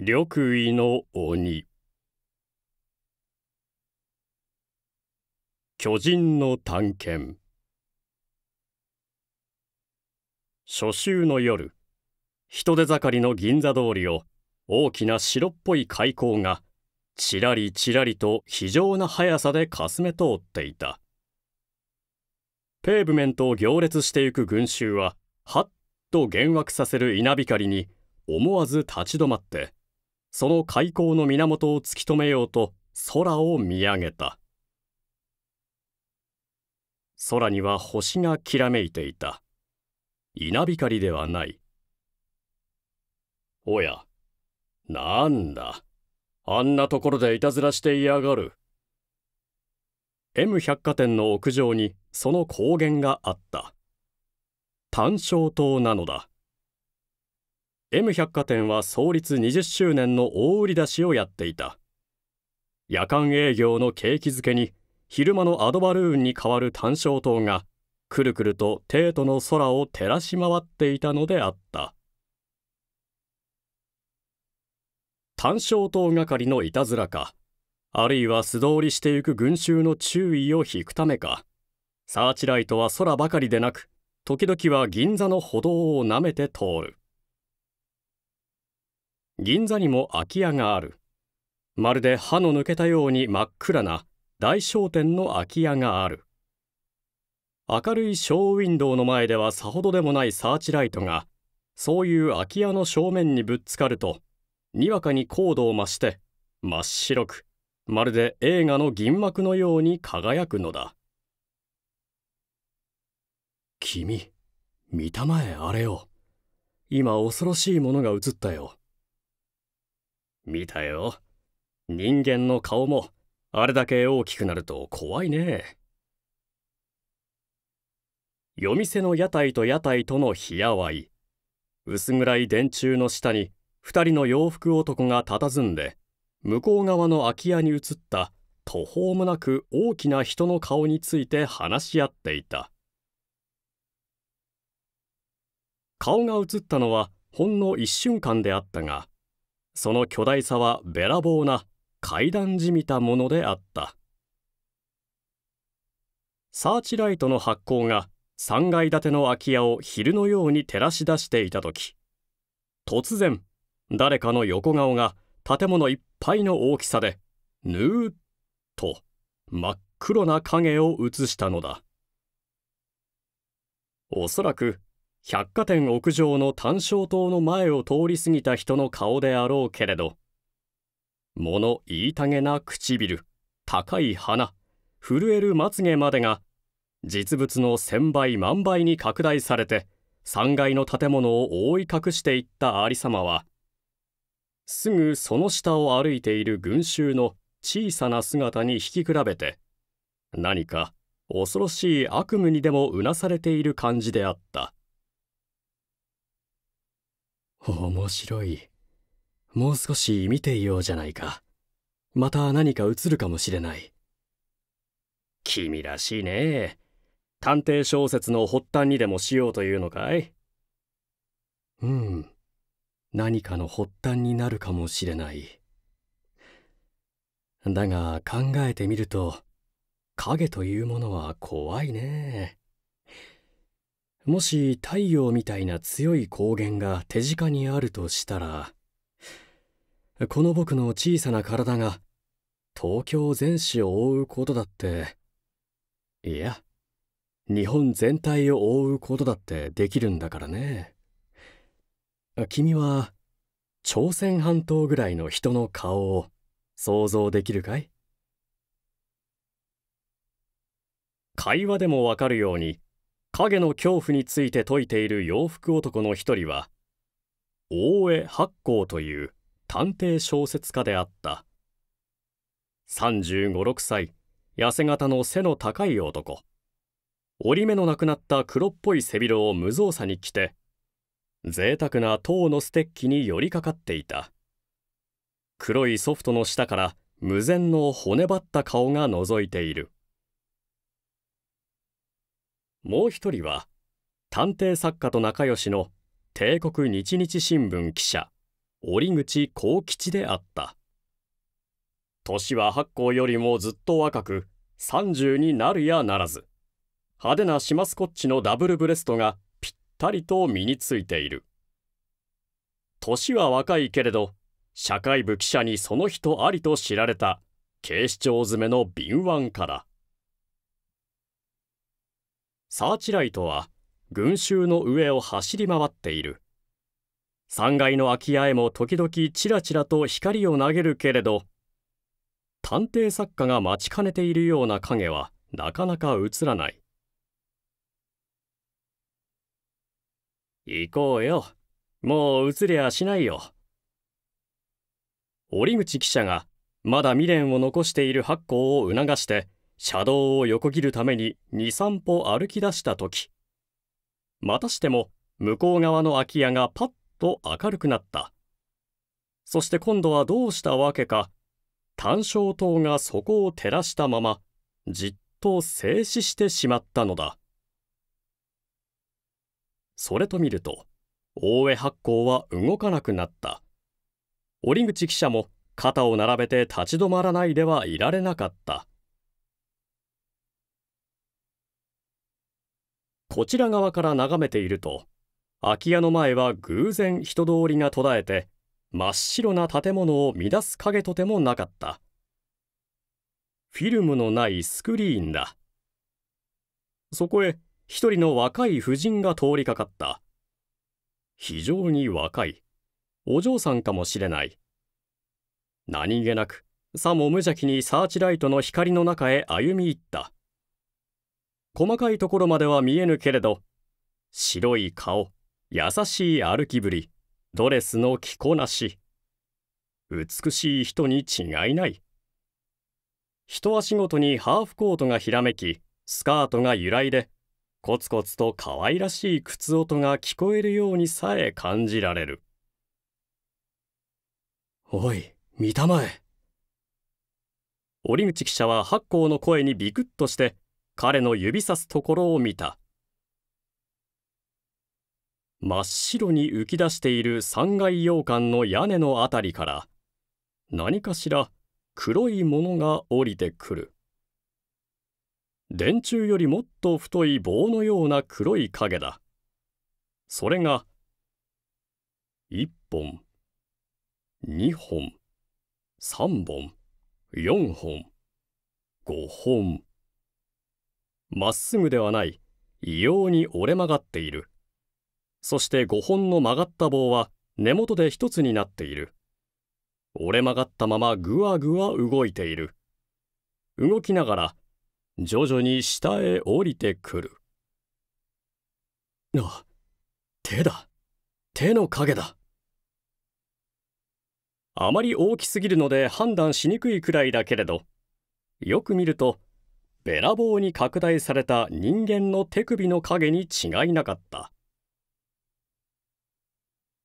緑衣の鬼巨人の探検初秋の夜人手盛りの銀座通りを大きな白っぽい開口がちらりちらりと非常な速さでかすめ通っていたペーブメントを行列してゆく群衆ははっと幻惑させる稲光に思わず立ち止まってその開口の源を突き止めようと空を見上げた空には星がきらめいていた稲光ではないおやなんだあんなところでいたずらしていやがる M 百貨店の屋上にその光源があった単焦灯なのだ M 百貨店は創立20周年の大売り出しをやっていた夜間営業の景気づけに昼間のアドバルーンに代わる単焦灯がくるくると帝都の空を照らし回っていたのであった単焦灯係のいたずらかあるいは素通りしてゆく群衆の注意を引くためかサーチライトは空ばかりでなく時々は銀座の歩道をなめて通る銀座にも空き家があるまるで歯の抜けたように真っ暗な大商店の空き家がある明るいショーウィンドウの前ではさほどでもないサーチライトがそういう空き家の正面にぶっつかるとにわかに高度を増して真っ白くまるで映画の銀幕のように輝くのだ君見たまえあれよ今恐ろしいものが映ったよ見たよ。人間の顔もあれだけ大きくなると怖いね。夜店の屋台と屋台との日やわい。薄暗い電柱の下に2人の洋服男が佇んで、向こう側の空き家に移った途方もなく大きな人の顔について話し合っていた。顔が映ったのはほんの一瞬間であったが、その巨大さはべらぼうな階段じみたものであったサーチライトの発光が3階建ての空き家を昼のように照らし出していた時突然誰かの横顔が建物いっぱいの大きさでぬーっと真っ黒な影を映したのだおそらく百貨店屋上の単焦灯の前を通り過ぎた人の顔であろうけれど物言いたげな唇高い鼻震えるまつげまでが実物の千倍万倍に拡大されて3階の建物を覆い隠していった有様はすぐその下を歩いている群衆の小さな姿に引き比べて何か恐ろしい悪夢にでもうなされている感じであった面白い。もう少し見ていようじゃないか。また何か映るかもしれない。君らしいね。探偵小説の発端にでもしようというのかいうん。何かの発端になるかもしれない。だが考えてみると、影というものは怖いね。もし太陽みたいな強い光源が手近にあるとしたら、この僕の小さな体が東京全市を覆うことだって、いや、日本全体を覆うことだってできるんだからね。君は、朝鮮半島ぐらいの人の顔を想像できるかい会話でもわかるように、影の恐怖について説いている洋服男の一人は大江八甲という探偵小説家であった3 5 6歳痩せ型の背の高い男折り目のなくなった黒っぽい背広を無造作に着て贅沢な塔のステッキに寄りかかっていた黒いソフトの下から無禅の骨ばった顔が覗いているもう一人は探偵作家と仲良しの帝国日日新聞記者折口幸吉であった年は八甲よりもずっと若く30になるやならず派手なシマスコッチのダブルブレストがぴったりと身についている年は若いけれど社会部記者にその人ありと知られた警視庁詰めの敏腕家だサーチライトは群衆の上を走り回っている3階の空き家へも時々チラチラと光を投げるけれど探偵作家が待ちかねているような影はなかなか映らない行こうよもう映りゃしないよ折口記者がまだ未練を残している発行を促して車道を横切るために23歩歩き出した時またしても向こう側の空き家がパッと明るくなったそして今度はどうしたわけか単焦灯がそこを照らしたままじっと静止してしまったのだそれと見ると大江発行は動かなくなった折口記者も肩を並べて立ち止まらないではいられなかったこちら側から眺めていると空き家の前は偶然人通りが途絶えて真っ白な建物を乱す影とてもなかったフィルムのないスクリーンだそこへ一人の若い婦人が通りかかった非常に若いお嬢さんかもしれない何気なくさも無邪気にサーチライトの光の中へ歩み入った細かいところまでは見えぬけれど、白い顔、優しい歩きぶり、ドレスの着こなし、美しい人に違いない。一足ごとにハーフコートがひらめき、スカートが揺らいで、コツコツと可愛らしい靴音が聞こえるようにさえ感じられる。おい、見たまえ。折口記者は八甲の声にビクッとして、彼の指さすところを見た真っ白に浮き出している3階洋館の屋根のあたりから何かしら黒いものが降りてくる電柱よりもっと太い棒のような黒い影だそれが1本2本3本4本5本まっすぐではない、異様に折れ曲がっている。そして5本の曲がった棒は根元で一つになっている。折れ曲がったままぐわぐわ動いている。動きながら、徐々に下へ降りてくる。あ、手だ。手の影だ。あまり大きすぎるので判断しにくいくらいだけれど、よく見ると、べらぼうに拡大された人間の手首の影に違いなかった。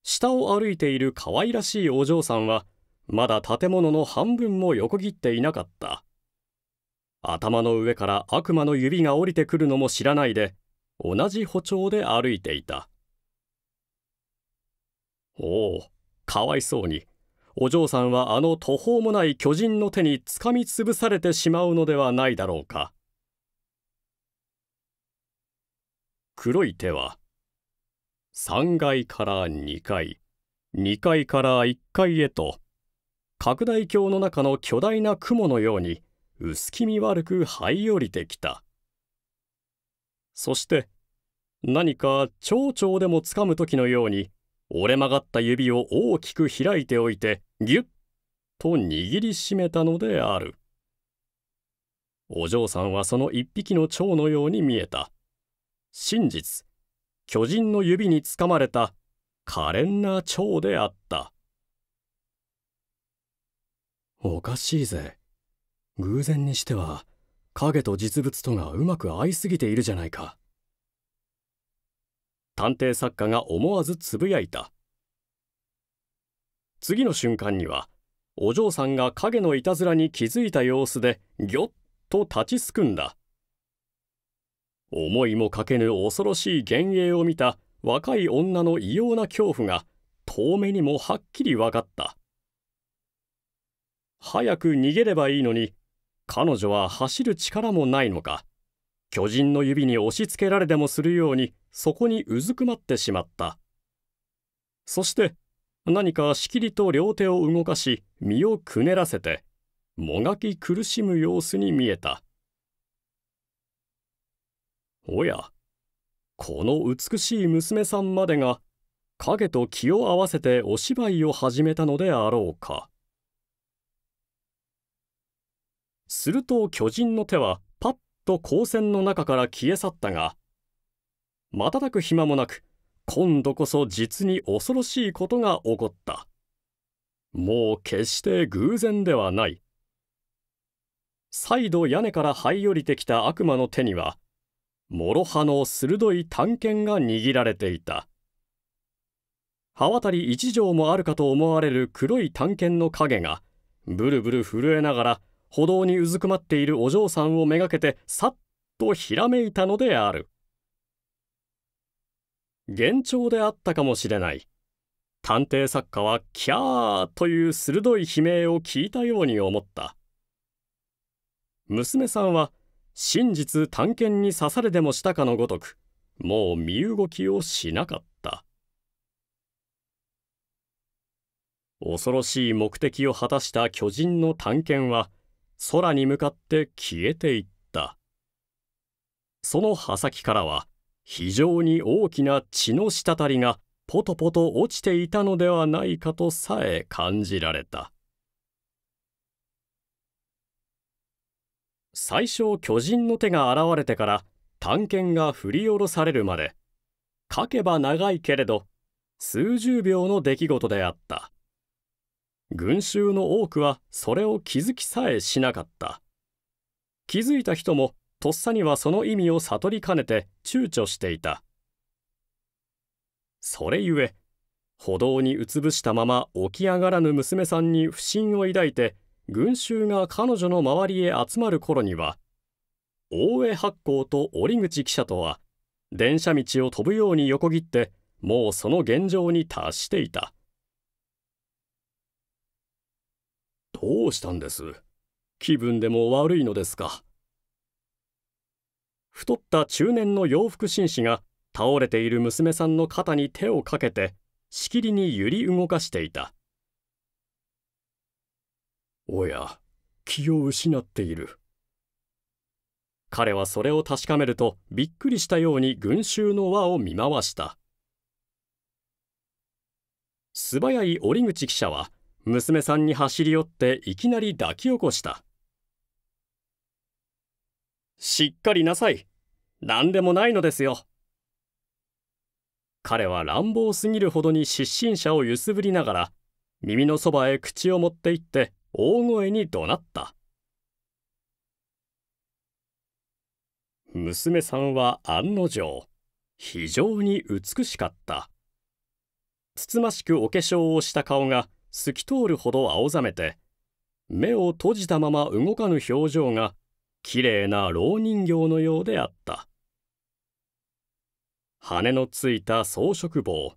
下を歩いている可愛らしいお嬢さんは、まだ建物の半分も横切っていなかった。頭の上から悪魔の指が降りてくるのも知らないで、同じ歩調で歩いていた。おお、かわいそうに。お嬢さんはあの途方もない巨人の手につかみつぶされてしまうのではないだろうか。黒い手は3階から2階2階から1階へと拡大鏡の中の巨大な雲のように薄気味悪く這い降りてきたそして何か蝶々でもつかむ時のように折れ曲がった指を大きく開いておいてギュッと握りしめたのであるお嬢さんはその一匹の蝶のように見えた真実、巨人の指につかまれた可憐な蝶であった。おかしいぜ。偶然にしては、影と実物とがうまく合いすぎているじゃないか。探偵作家が思わずつぶやいた。次の瞬間には、お嬢さんが影のいたずらに気づいた様子で、ぎょっと立ちすくんだ。思いもかけぬ恐ろしい幻影を見た若い女の異様な恐怖が遠目にもはっきり分かった早く逃げればいいのに彼女は走る力もないのか巨人の指に押し付けられでもするようにそこにうずくまってしまったそして何かしきりと両手を動かし身をくねらせてもがき苦しむ様子に見えたおや、この美しい娘さんまでが、影と気を合わせてお芝居を始めたのであろうか。すると巨人の手はパッと光線の中から消え去ったが、瞬く暇もなく、今度こそ実に恐ろしいことが起こった。もう決して偶然ではない。再度屋根から這い降りてきた悪魔の手には、諸刃の鋭い探検が握られていた刃渡り一畳もあるかと思われる黒い探検の影がブルブル震えながら歩道にうずくまっているお嬢さんをめがけてさっとひらめいたのである幻聴であったかもしれない探偵作家は「キャー」という鋭い悲鳴を聞いたように思った娘さんは「真実探検に刺されでもしたかのごとくもう身動きをしなかった恐ろしい目的を果たした巨人の探検は空に向かって消えていったその刃先からは非常に大きな血の滴りがポトポト落ちていたのではないかとさえ感じられた最初巨人の手が現れてから探検が振り下ろされるまで書けば長いけれど数十秒の出来事であった群衆の多くはそれを気づきさえしなかった気づいた人もとっさにはその意味を悟りかねて躊躇していたそれゆえ歩道にうつぶしたまま起き上がらぬ娘さんに不信を抱いて群衆が彼女の周りへ集まる頃には、大江八甲と折口記者とは、電車道を飛ぶように横切って、もうその現状に達していた。どうしたんです気分でも悪いのですか太った中年の洋服紳士が倒れている娘さんの肩に手をかけてしきりに揺り動かしていたおや、気を失っている。彼はそれを確かめるとびっくりしたように群衆の輪を見回した素早い折口記者は娘さんに走り寄っていきなり抱き起こしたしっかりなさい何でもないのですよ彼は乱暴すぎるほどに失神者を揺すぶりながら耳のそばへ口を持って行って大声に怒鳴った。娘さんは案の定、非常に美しかった。つつましくお化粧をした顔が透き通るほど青ざめて、目を閉じたまま動かぬ表情が綺麗な老人形のようであった。羽のついた装飾帽、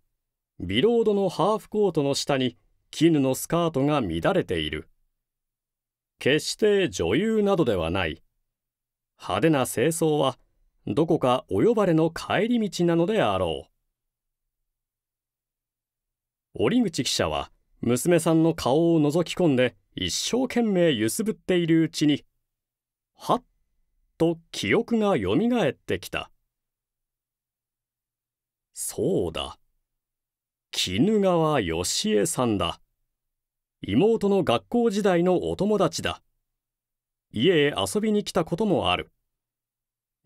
ビロードのハーフコートの下に絹のスカートが乱れている。決して女優などではない。派手な清掃は、どこかお呼ばれの帰り道なのであろう。折口記者は、娘さんの顔を覗き込んで一生懸命揺すぶっているうちに、はっと記憶がよみがえってきた。そうだ。絹川よしえさんだ。妹の学校時代のお友達だ。家へ遊びに来たこともある。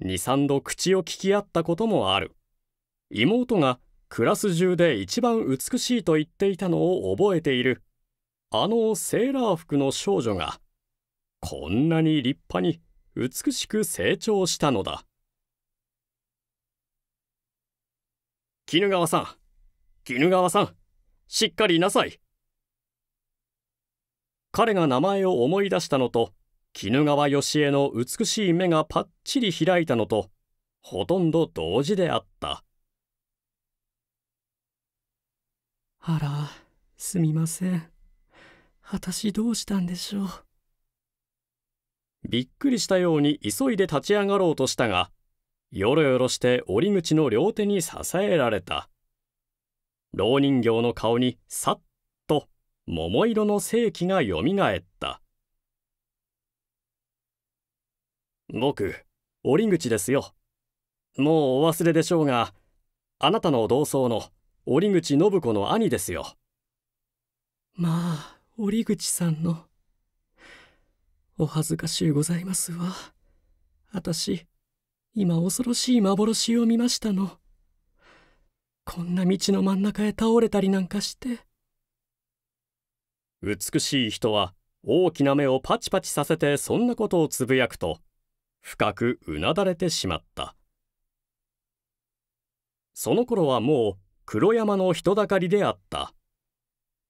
2、3度口を聞き合ったこともある。妹がクラス中で一番美しいと言っていたのを覚えている。あのセーラー服の少女が、こんなに立派に美しく成長したのだ。絹川さん、絹川さん、しっかりなさい。彼が名前を思い出したのと、怒川義恵の美しい目がパッチリ開いたのと、ほとんど同時であった。あら、すみません。私どうしたんでしょう。びっくりしたように急いで立ち上がろうとしたが、よろよろして折口の両手に支えられた。老人形の顔にさっ桃色の世紀がよみがえった僕折口ですよもうお忘れでしょうがあなたの同窓の折口信子の兄ですよまあ折口さんのお恥ずかしゅうございますわ私今恐ろしい幻を見ましたのこんな道の真ん中へ倒れたりなんかして。美しい人は大きな目をパチパチさせてそんなことをつぶやくと深くうなだれてしまったその頃はもう黒山の人だかりであった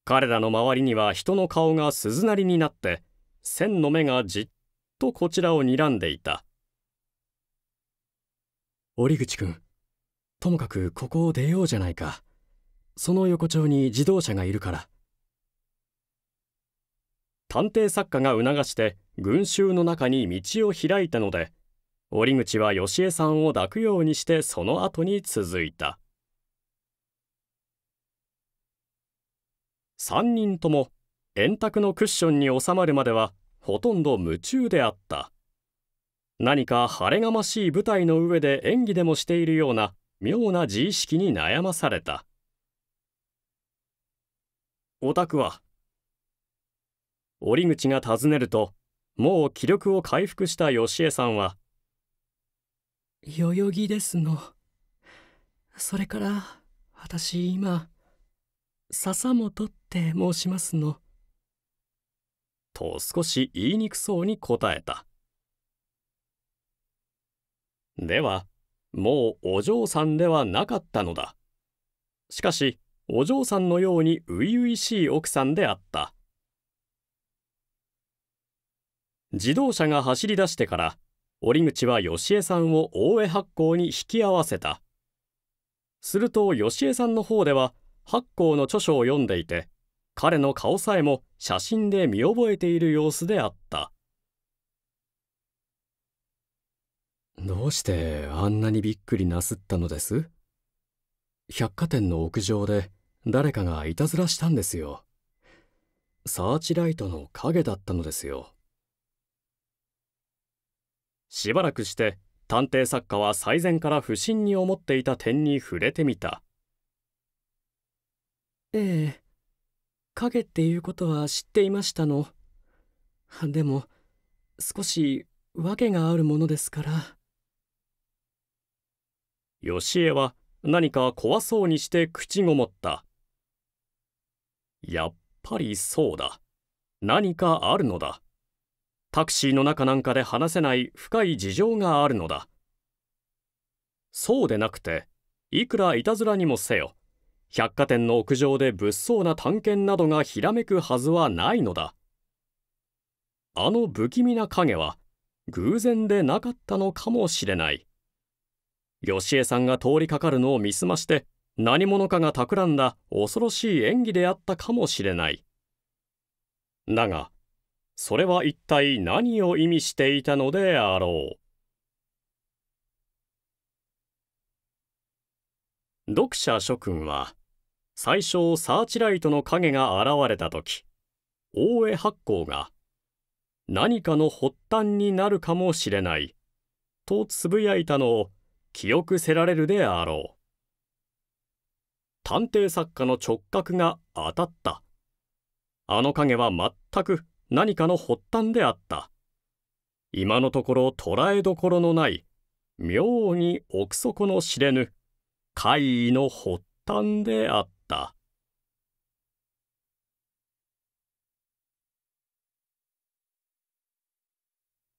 彼らの周りには人の顔が鈴なりになって千の目がじっとこちらを睨んでいた折口君ともかくここを出ようじゃないかその横丁に自動車がいるから探偵作家が促して群衆の中に道を開いたので折口は吉江さんを抱くようにしてその後に続いた3人とも円卓のクッションに収まるまではほとんど夢中であった何か晴れがましい舞台の上で演技でもしているような妙な自意識に悩まされたオタクは折口が尋ねると、もう気力を回復した吉江さんは、代々木ですの。それから、私今、笹本って申しますの。と少し言いにくそうに答えた。では、もうお嬢さんではなかったのだ。しかし、お嬢さんのように初々しい奥さんであった。自動車が走り出してから折口は吉江さんを大江発行に引き合わせたすると吉江さんの方では発行の著書を読んでいて彼の顔さえも写真で見覚えている様子であったどうしてあんなにびっくりなすったのです百貨店の屋上で誰かがいたずらしたんですよサーチライトの影だったのですよしばらくして探偵作家は最前から不審に思っていた点に触れてみたええ影っていうことは知っていましたのでも少し訳があるものですからしえは何か怖そうにして口ごもったやっぱりそうだ何かあるのだタクシーの中なんかで話せない深い事情があるのだ。そうでなくて、いくらいたずらにもせよ、百貨店の屋上で物騒な探検などがひらめくはずはないのだ。あの不気味な影は、偶然でなかったのかもしれない。吉江さんが通りかかるのを見すまして、何者かが企んだ恐ろしい演技であったかもしれない。だが、それは一体何を意味していたのであろう読者諸君は最初サーチライトの影が現れた時大江八甲が何かの発端になるかもしれないとつぶやいたのを記憶せられるであろう探偵作家の直角が当たったあの影は全く何かの発端であった。今のところ捉えどころのない、妙に奥底の知れぬ、怪異の発端であった。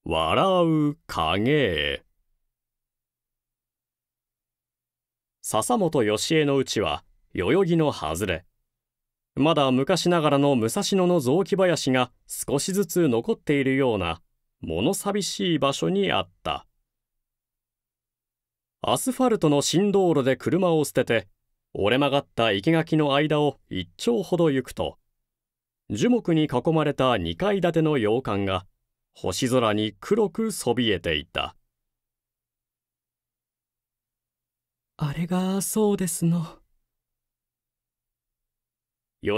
笑う影笹本義恵のうちは代々木の外れまだ昔ながらの武蔵野の雑木林が少しずつ残っているような物寂しい場所にあったアスファルトの新道路で車を捨てて折れ曲がった生垣の間を一丁ほど行くと樹木に囲まれた2階建ての洋館が星空に黒くそびえていたあれがそうですの。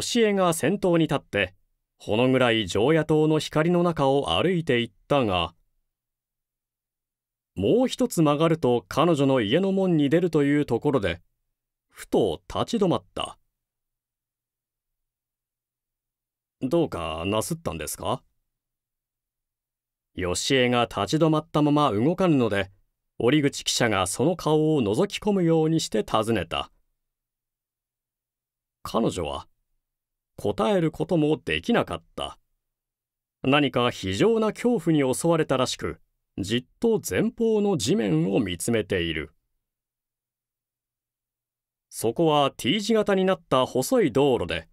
し江が先頭に立って、ほの暗い常夜灯の光の中を歩いていったが、もう一つ曲がると彼女の家の門に出るというところで、ふと立ち止まった。どうかなすったんですか吉江が立ち止まったまま動かぬので、折口記者がその顔を覗き込むようにして尋ねた。彼女は、答えることもできなかった。何か非常な恐怖に襲われたらしく、じっと前方の地面を見つめている。そこは T 字型になった細い道路で、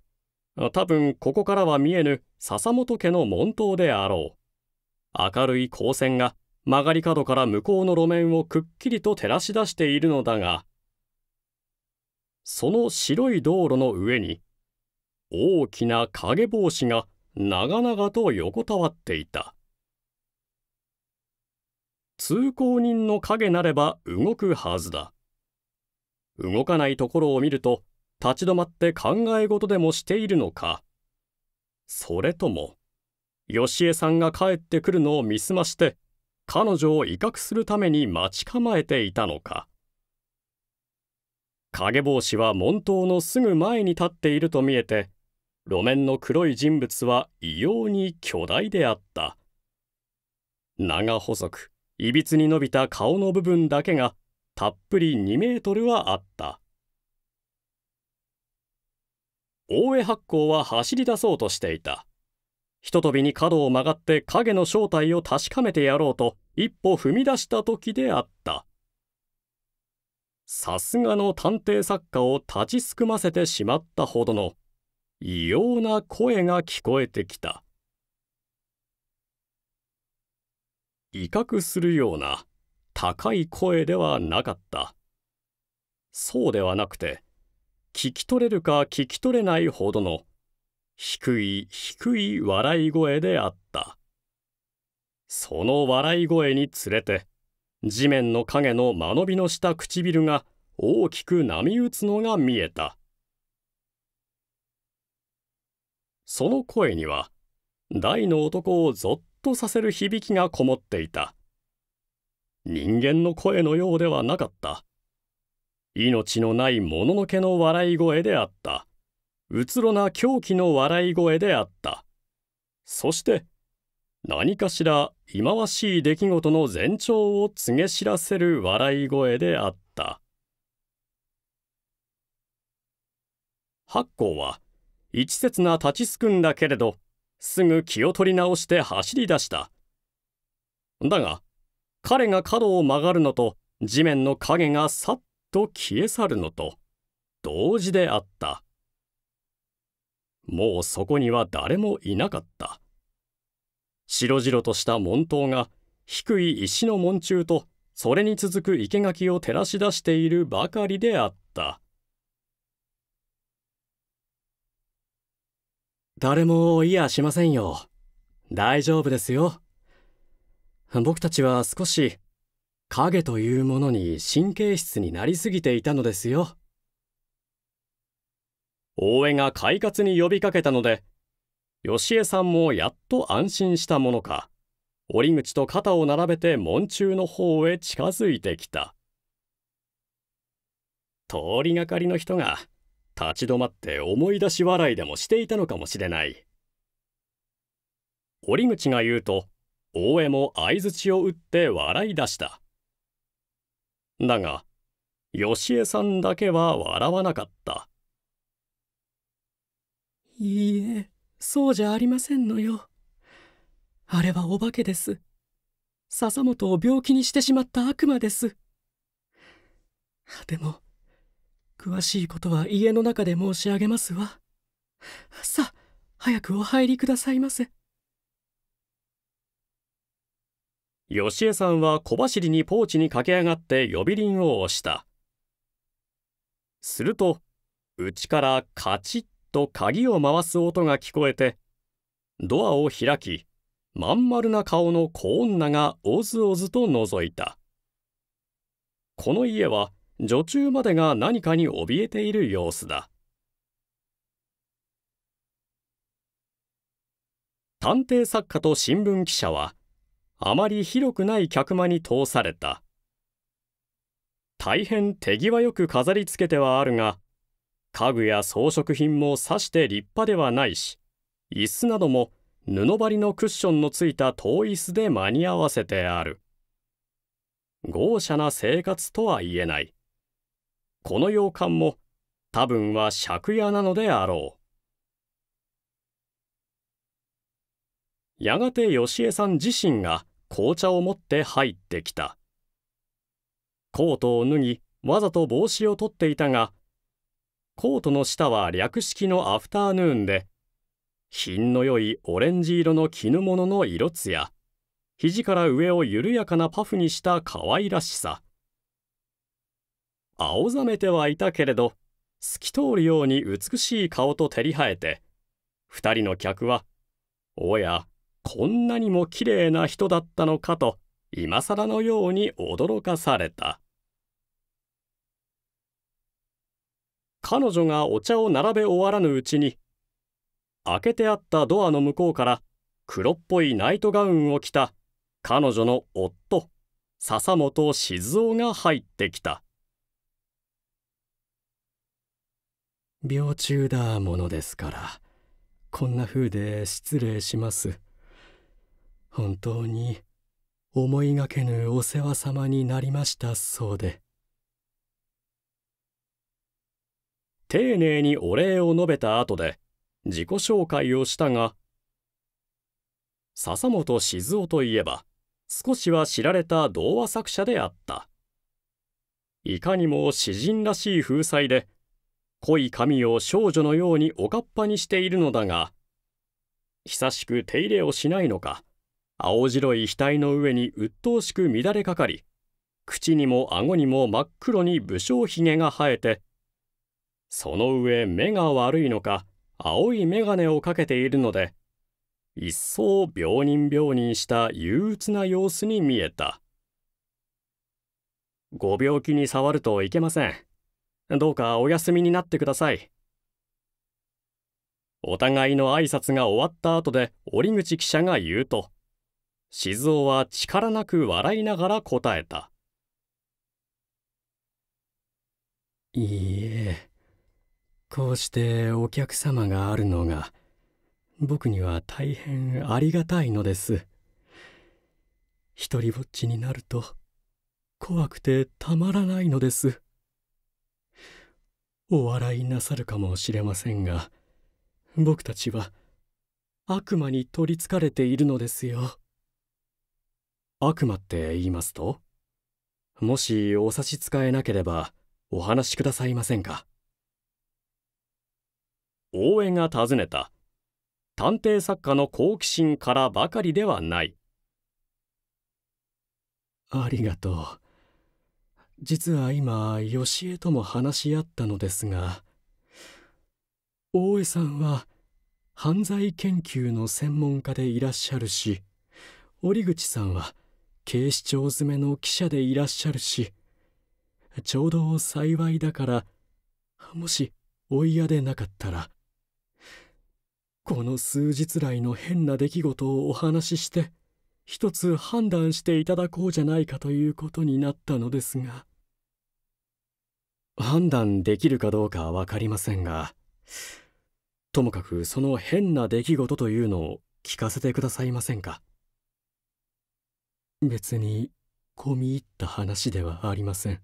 多分ここからは見えぬ笹本家の門頭であろう。明るい光線が曲がり角から向こうの路面をくっきりと照らし出しているのだが、その白い道路の上に大きな影帽子が長々と横たわっていた通行人の影なれば動くはずだ動かないところを見ると立ち止まって考え事でもしているのかそれとも吉江さんが帰ってくるのを見すまして彼女を威嚇するために待ち構えていたのか影帽子は門頭のすぐ前に立っていると見えて路面の黒い人物は異様に巨大であった。長細く、いびつに伸びた顔の部分だけがたっぷり2メートルはあった。大江八甲は走り出そうとしていた。ひととびに角を曲がって影の正体を確かめてやろうと一歩踏み出した時であった。さすがの探偵作家を立ちすくませてしまったほどの異様な声が聞こえてきた。威嚇するような高い声ではなかった。そうではなくて、聞き取れるか聞き取れないほどの低い低い笑い声であった。その笑い声につれて、地面の影の間延びのした唇が大きく波打つのが見えた。その声には、大の男をぞっとさせる響きがこもっていた。人間の声のようではなかった。命のないもののけの笑い声であった。うつろな狂気の笑い声であった。そして、何かしら忌まわしい出来事の前兆を告げ知らせる笑い声であった。八甲は、一刹な立ちすくんだけれど、すぐ気を取り直して走り出した。だが、彼が角を曲がるのと、地面の影がさっと消え去るのと、同時であった。もうそこには誰もいなかった。白々とした門頭が、低い石の門柱と、それに続く生垣を照らし出しているばかりであった。誰もいやしませんよ。大丈夫ですよ。僕たちは少し影というものに神経質になりすぎていたのですよ。大江が快活に呼びかけたので、吉江さんもやっと安心したものか、折口と肩を並べて門中の方へ近づいてきた。通りがかりの人が立ち止まって思い出し笑いでもしていたのかもしれない。折口が言うと、大江も相槌を打って笑い出した。だが、吉江さんだけは笑わなかった。いいえ、そうじゃありませんのよ。あれはお化けです。笹本を病気にしてしまった悪魔です。でも、詳しいことは家の中で申し上げますわさあ早くお入りくださいませよしえさんは小走りにポーチに駆け上がって呼び鈴を押したすると内からカチッと鍵を回す音が聞こえてドアを開きまん丸な顔の子女がおずおずと覗いたこの家は女中までが何かに怯えている様子だ探偵作家と新聞記者はあまり広くない客間に通された大変手際よく飾りつけてはあるが家具や装飾品もさして立派ではないし椅子なども布張りのクッションのついた遠椅子で間に合わせてある豪奢な生活とは言えないこの洋館も多分は借家なのであろう。やがて吉江さん自身が紅茶を持って入ってきた。コートを脱ぎ、わざと帽子を取っていたが、コートの下は略式のアフターヌーンで、品の良いオレンジ色の絹物の色艶、肘から上を緩やかなパフにした可愛らしさ。青ざめてはいたけれど透き通るように美しい顔と照り生えて2人の客は「おやこんなにも綺麗な人だったのか」と今更のように驚かされた彼女がお茶を並べ終わらぬうちに開けてあったドアの向こうから黒っぽいナイトガウンを着た彼女の夫笹本静雄が入ってきた。病中だものですからこんな風で失礼します本当に思いがけぬお世話様になりましたそうで丁寧にお礼を述べた後で自己紹介をしたが笹本静雄といえば少しは知られた童話作者であったいかにも詩人らしい風采で濃い髪を少女のようにおかっぱにしているのだが、久しく手入れをしないのか、青白い額の上に鬱陶しく乱れかかり、口にも顎にも真っ黒に武将髭が生えて、その上目が悪いのか、青い眼鏡をかけているので、一層病人病人した憂鬱な様子に見えた。ご病気に触るといけません。どうかお休みになってください。お互いの挨拶が終わった後で折口記者が言うと、静雄は力なく笑いながら答えた。いいえ、こうしてお客様があるのが、僕には大変ありがたいのです。一りぼっちになると、怖くてたまらないのです。お笑いなさるかもしれませんが僕たちは悪魔に取りつかれているのですよ悪魔って言いますともしお差し支えなければお話しくださいませんか大江が尋ねた探偵作家の好奇心からばかりではないありがとう。実は今よしえとも話し合ったのですが大江さんは犯罪研究の専門家でいらっしゃるし折口さんは警視庁詰めの記者でいらっしゃるしちょうど幸いだからもしお嫌でなかったらこの数日来の変な出来事をお話しして一つ判断していただこうじゃないかということになったのですが。判断できるかどうか分かりませんがともかくその変な出来事というのを聞かせてくださいませんか別に込み入った話ではありません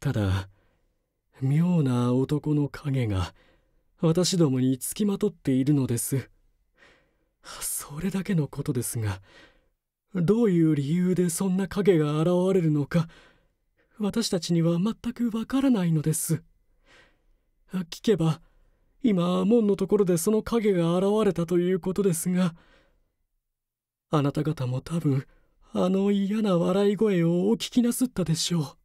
ただ妙な男の影が私どもにつきまとっているのですそれだけのことですがどういう理由でそんな影が現れるのか私たちには全くわからないのです聞けば今門のところでその影が現れたということですがあなた方も多分あの嫌な笑い声をお聞きなすったでしょう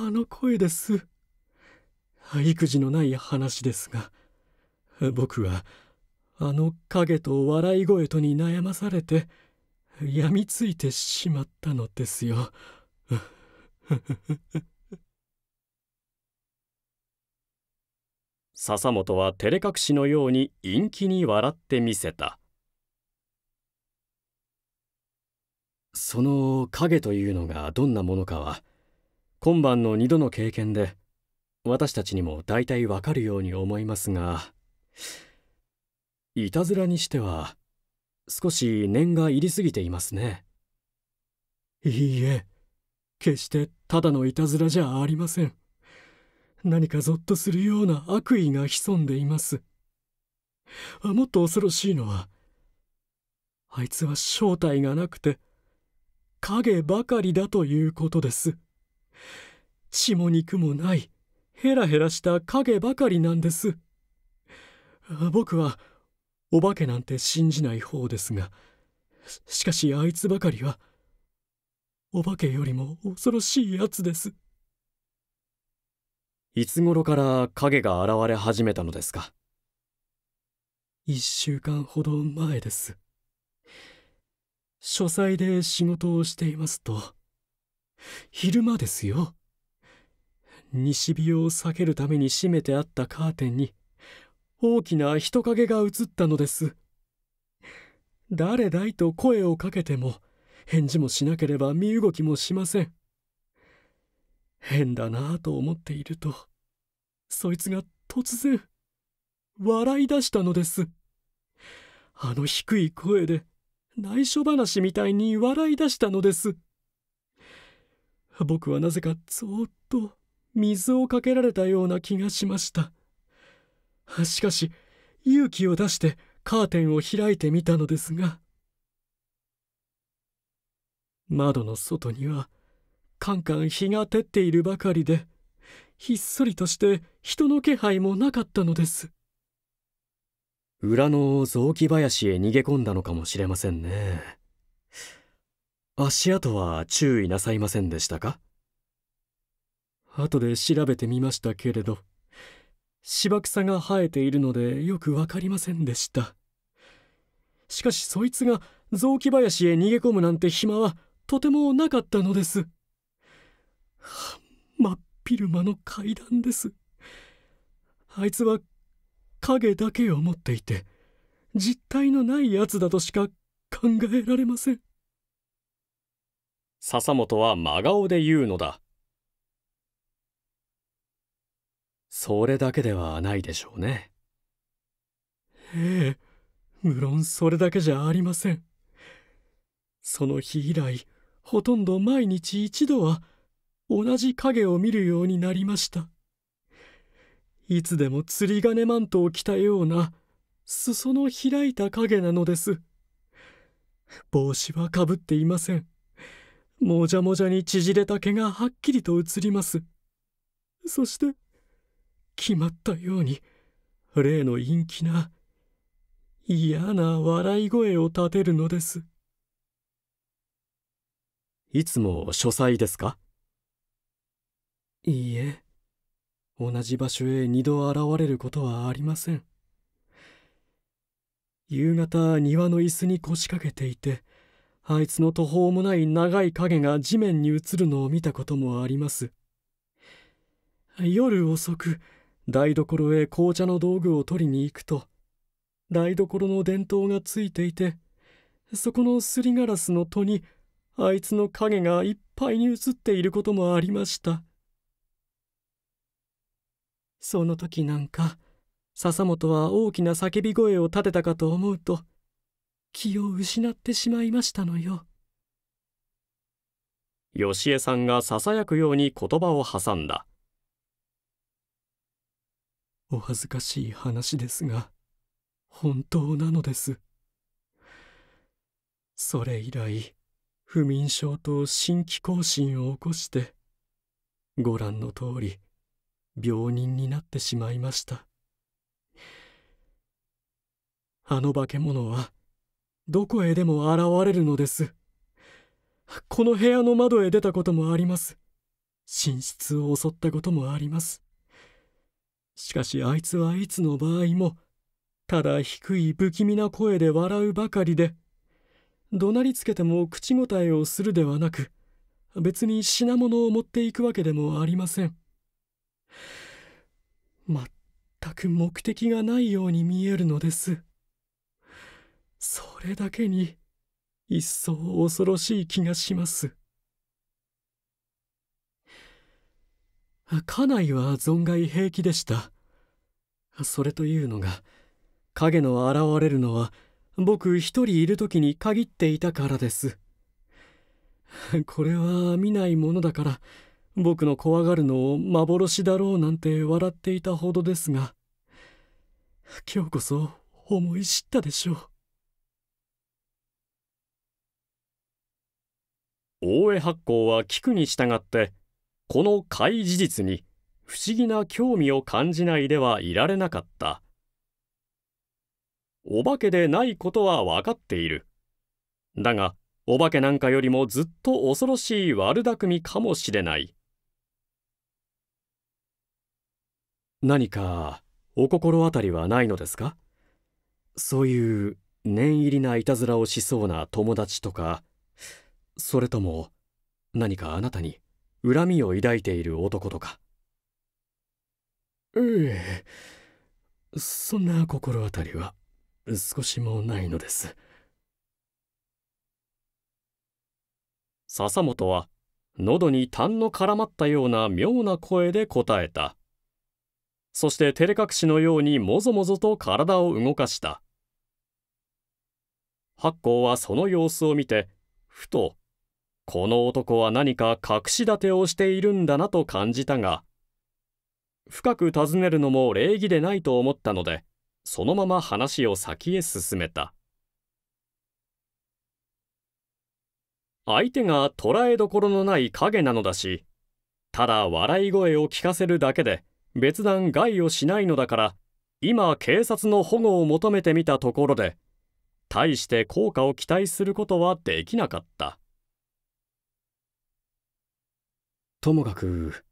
あの声です育児のない話ですが僕はあの影と笑い声とに悩まされて病みついてしまったのですよ。笹本は照れ隠しのように陰気に笑ってみせた。その影というのがどんなものかは今晩の2度の経験で私たちにも大体わかるように思いますがいたずらにしては少し念が入りすぎていますねいいえ決してただのいたずらじゃありません何かぞっとするような悪意が潜んでいますもっと恐ろしいのはあいつは正体がなくて影ばかりだということです血も肉もないヘラヘラした影ばかりなんです僕はお化けなんて信じない方ですがしかしあいつばかりはお化けよりも恐ろしいやつですいつ頃から影が現れ始めたのですか一週間ほど前です書斎で仕事をしていますと昼間ですよ西日を避けるために閉めてあったカーテンに大きな人影が映ったのです誰だいと声をかけても返事もしなければ身動きもしません変だなぁと思っているとそいつが突然笑い出したのですあの低い声で内緒話みたいに笑い出したのです僕はなぜかぞっと水をかけられたような気がしましたしかし勇気を出してカーテンを開いてみたのですが窓の外にはカンカン日が照っているばかりでひっそりとして人の気配もなかったのです裏の雑木林へ逃げ込んだのかもしれませんね足跡は注意なさいませんでしたか後で調べてみましたけれど芝草が生えているのでよく分かりませんでしたしかしそいつが雑木林へ逃げ込むなんて暇はとてもなかったのです。真っ昼間の階段です。あいつは影だけを持っていて、実体のないやつだとしか考えられません。笹本は真顔で言うのだ。それだけではないでしょうね。ええ、無論それだけじゃありません。その日以来、ほとんど毎日一度は同じ影を見るようになりましたいつでも釣り鐘マントを着たような裾の開いた影なのです帽子はかぶっていませんもじゃもじゃに縮れた毛がはっきりと映りますそして決まったように例の陰気な嫌な笑い声を立てるのです。いつも書斎ですかいいえ、同じ場所へ二度現れることはありません。夕方庭の椅子に腰掛けていて、あいつの途方もない長い影が地面に映るのを見たこともあります。夜遅く、台所へ紅茶の道具を取りに行くと、台所の電灯がついていて、そこのすりガラスの戸にあいつの影がいっぱいに映っていることもありましたその時なんか笹本は大きな叫び声を立てたかと思うと気を失ってしまいましたのよ吉江さんがささやくように言葉を挟んだお恥ずかしい話ですが本当なのですそれ以来不眠症と新規更新を起こしてご覧の通り病人になってしまいましたあの化け物はどこへでも現れるのですこの部屋の窓へ出たこともあります寝室を襲ったこともありますしかしあいつはいつの場合もただ低い不気味な声で笑うばかりで怒鳴りつけても口答えをするではなく別に品物を持っていくわけでもありません全く目的がないように見えるのですそれだけに一層恐ろしい気がします家内は存外平気でしたそれというのが影の現れるのは僕一人いる時に限っていたからです。これは見ないものだから、僕の怖がるのを幻だろうなんて笑っていたほどですが、今日こそ思い知ったでしょう。大江発行は聞くに従って、この怪事実に不思議な興味を感じないではいられなかった。お化けでないことは分かっている。だが、お化けなんかよりもずっと恐ろしい悪巧みかもしれない。何か、お心当たりはないのですかそういう念入りないたずらをしそうな友達とか、それとも、何かあなたに恨みを抱いている男とか。ええ、そんな心当たりは。少しもないのです笹本は喉に痰の絡まったような妙な声で答えたそして照れ隠しのようにもぞもぞと体を動かした八甲はその様子を見てふとこの男は何か隠し立てをしているんだなと感じたが深く尋ねるのも礼儀でないと思ったのでそのまま話を先へ進めた。相手が捉えどころのない影なのだし、ただ笑い声を聞かせるだけで別段害をしないのだから、今警察の保護を求めてみたところで、大して効果を期待することはできなかった。ともかく、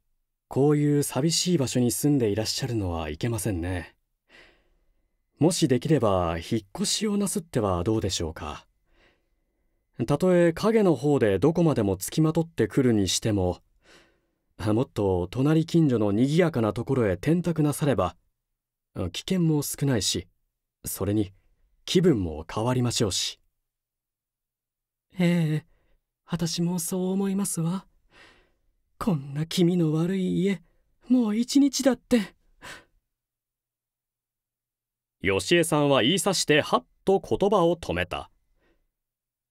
こういう寂しい場所に住んでいらっしゃるのはいけませんね。もしできれば引っ越しをなすってはどうでしょうか。たとえ影の方でどこまでもつきまとってくるにしても、もっと隣近所の賑やかなところへ転宅なされば、危険も少ないし、それに気分も変わりましょうし。ええ、私もそう思いますわ。こんな気味の悪い家、もう一日だって。吉江さんは言いさしてはっと言葉を止めた。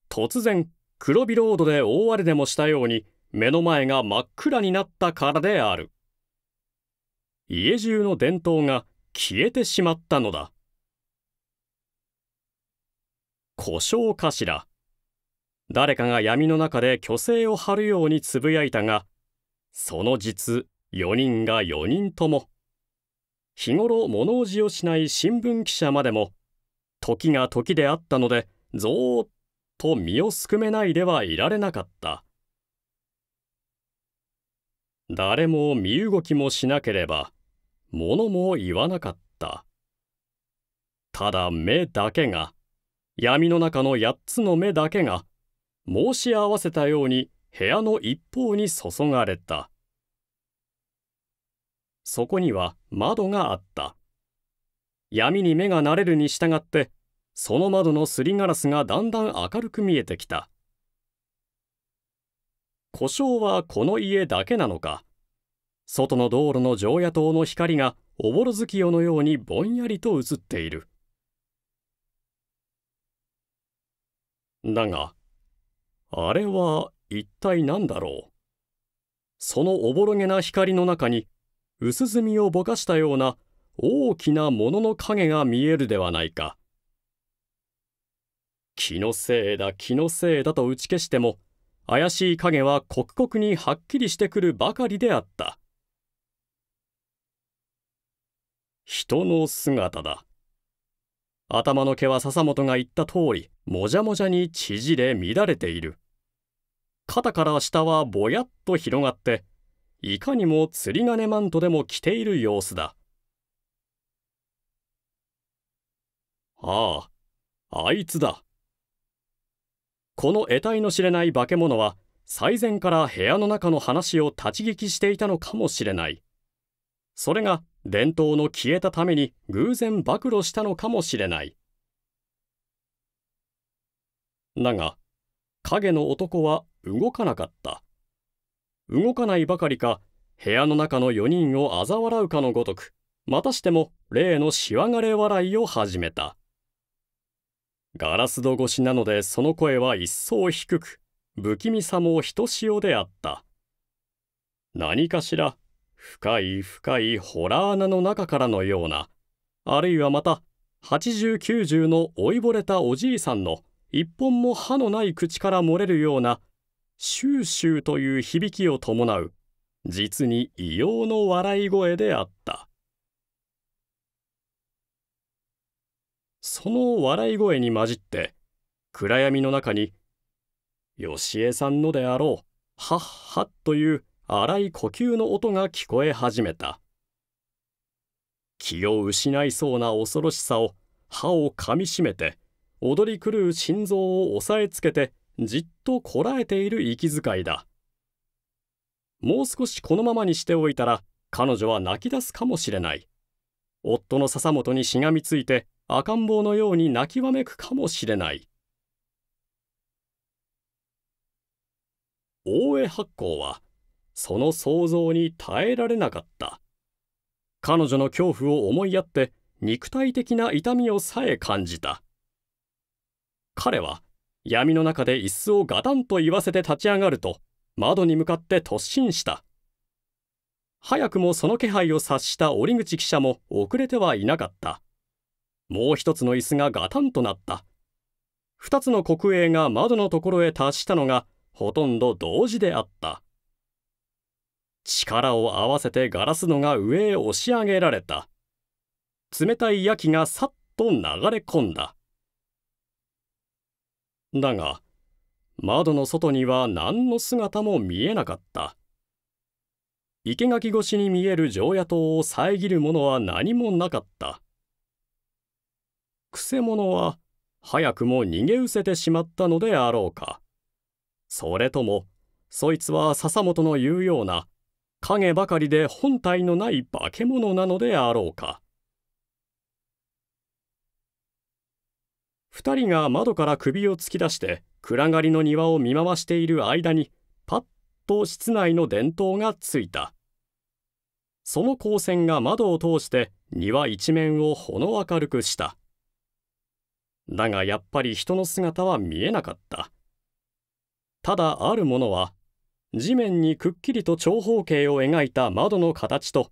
突然、黒ビロードで大荒れでもしたように、目の前が真っ暗になったからである。家中の伝統が消えてしまったのだ。故障かしら。誰かが闇の中で虚勢を張るようにつぶやいたが、その実、4人が4人とも日頃物おじをしない新聞記者までも時が時であったのでぞーっと身をすくめないではいられなかった誰も身動きもしなければ物も言わなかったただ目だけが闇の中の八つの目だけが申し合わせたように部屋の一方に注がれたそこには窓があった。闇に目が慣れるに従って、その窓のすりガラスがだんだん明るく見えてきた。故障はこの家だけなのか。外の道路の常夜灯の光がおぼろ月夜のようにぼんやりと映っている。だが、あれは一体何だろう。そのおぼろげな光の中に薄墨をぼかしたような大きなものの影が見えるではないか。気のせいだ気のせいだと打ち消しても怪しい影は刻々にはっきりしてくるばかりであった人の姿だ頭の毛は笹本が言った通りもじゃもじゃに縮れ乱れている肩から下はぼやっと広がっていかにも釣り鐘マントでも着ている様子だ。ああ、あいつだ。この得体の知れない化け物は、最前から部屋の中の話を立ち聞きしていたのかもしれない。それが伝統の消えたために偶然暴露したのかもしれない。だが、影の男は動かなかった。動かないばかりか、部屋の中の4人を嘲笑うかのごとく、またしても例のしわがれ笑いを始めた。ガラス戸越しなのでその声は一層低く、不気味さもひとしおであった。何かしら、深い深いホラー穴の中からのような、あるいはまた、80、90の老いぼれたおじいさんの一本も歯のない口から漏れるようなシューという響きを伴う、実に異様の笑い声であった。その笑い声に混じって、暗闇の中に、よしえさんのであろう、はっはっという荒い呼吸の音が聞こえ始めた。気を失いそうな恐ろしさを、歯をかみしめて、踊り狂う心臓を押さえつけて、じっとこらえている息遣いだ。もう少しこのままにしておいたら、彼女は泣き出すかもしれない。夫の笹本にしがみついて赤ん坊のように泣きわめくかもしれない。大江八甲は、その想像に耐えられなかった。彼女の恐怖を思いやって、肉体的な痛みをさえ感じた。彼は、闇の中で椅子をガタンと言わせて立ち上がると、窓に向かって突進した。早くもその気配を察した折口記者も遅れてはいなかった。もう一つの椅子がガタンとなった。二つの国営が窓のところへ達したのが、ほとんど同時であった。力を合わせてガラス戸が上へ押し上げられた。冷たい焼きがさっと流れ込んだ。だが、窓の外には何の姿も見えなかった。生垣越しに見える常夜灯を遮るものは何もなかった。くせ者は早くも逃げ失せてしまったのであろうか。それとも、そいつは笹本の言うような、影ばかりで本体のない化け物なのであろうか。2人が窓から首を突き出して暗がりの庭を見回している間にパッと室内の電灯がついたその光線が窓を通して庭一面をほの明るくしただがやっぱり人の姿は見えなかったただあるものは地面にくっきりと長方形を描いた窓の形と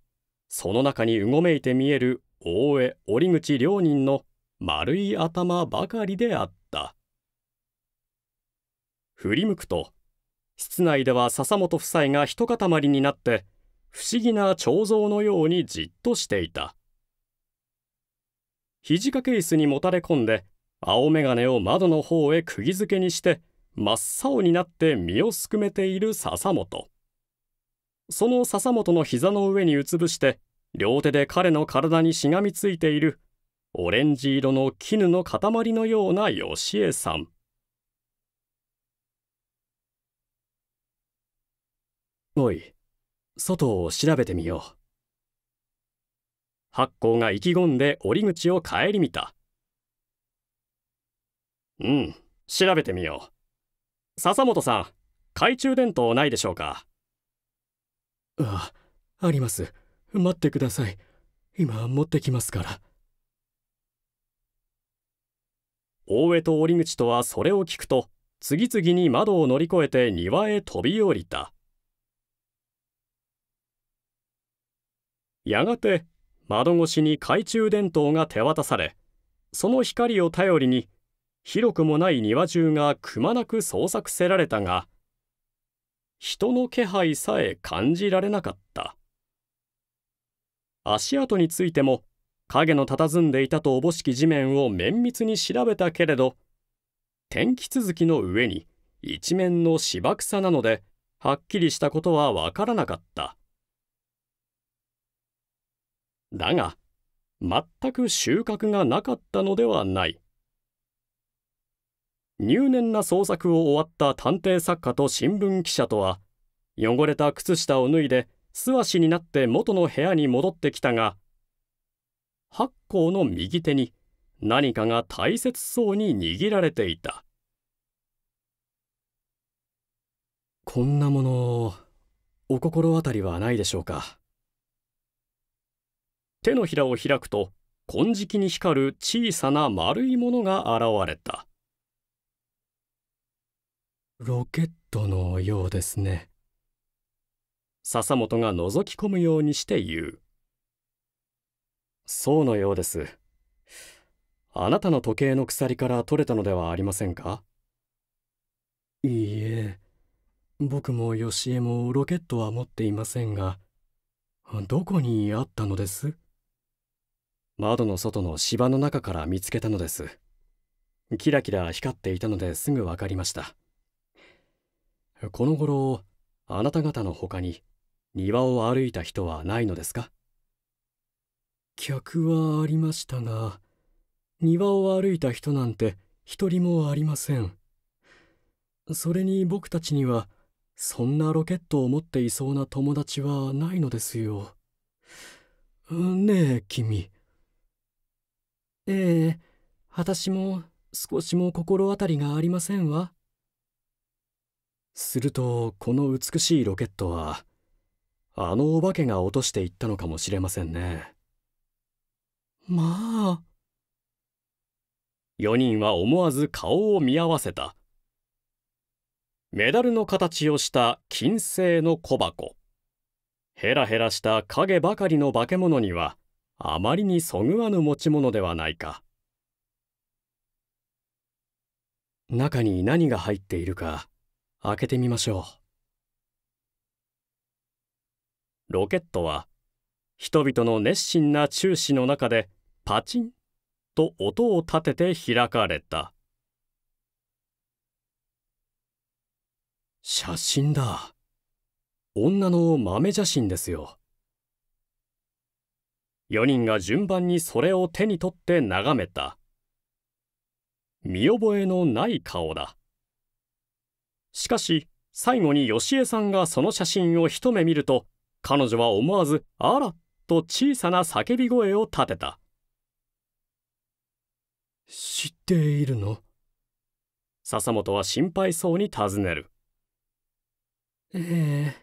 その中にうごめいて見える大江折口両人の丸い頭ばかりであった振り向くと室内では笹本夫妻が一塊になって不思議な彫像のようにじっとしていた肘掛け椅子にもたれ込んで青眼鏡を窓の方へ釘付けにして真っ青になって身をすくめている笹本その笹本の膝の上にうつぶして両手で彼の体にしがみついているオレンジ色の絹の塊のようなよしえさん。おい、外を調べてみよう。八甲が意気込んで折口を顧みた。うん、調べてみよう。笹本さん、懐中電灯ないでしょうかああ、あります。待ってください。今持ってきますから。大江と折口とはそれを聞くと次々に窓を乗り越えて庭へ飛び降りたやがて窓越しに懐中電灯が手渡されその光を頼りに広くもない庭中がくまなく捜索せられたが人の気配さえ感じられなかった足跡についても影の佇んでいたとおぼしき地面を綿密に調べたけれど天気続きの上に一面の芝草なのではっきりしたことはわからなかっただが全く収穫がなかったのではない入念な捜索を終わった探偵作家と新聞記者とは汚れた靴下を脱いで素足になって元の部屋に戻ってきたが八甲の右手に何かが大切そうに握られていた。こんなもの、お心当たりはないでしょうか。手のひらを開くと、金色に光る小さな丸いものが現れた。ロケットのようですね。笹本が覗き込むようにして言う。そうのようです。あなたの時計の鎖から取れたのではありませんかいいえ、僕もよしえもロケットは持っていませんが、どこにあったのです窓の外の芝の中から見つけたのです。キラキラ光っていたのですぐわかりました。この頃、あなた方の他に庭を歩いた人はないのですか客はありましたが庭を歩いた人なんて一人もありませんそれに僕たちにはそんなロケットを持っていそうな友達はないのですよねえ君ええ私も少しも心当たりがありませんわするとこの美しいロケットはあのお化けが落としていったのかもしれませんね。まあ。4人は思わず顔を見合わせた。メダルの形をした金製の小箱。ヘラヘラした影ばかりの化け物には、あまりにそぐわぬ持ち物ではないか。中に何が入っているか、開けてみましょう。ロケットは、人々の熱心な注視の中でパチンと音を立てて開かれた写真だ女の豆写真ですよ4人が順番にそれを手に取って眺めた見覚えのない顔だしかし最後に吉江さんがその写真を一目見ると彼女は思わず「あら!」と小さな叫び声を立てた知っているの笹本は心配そうに尋ねるえ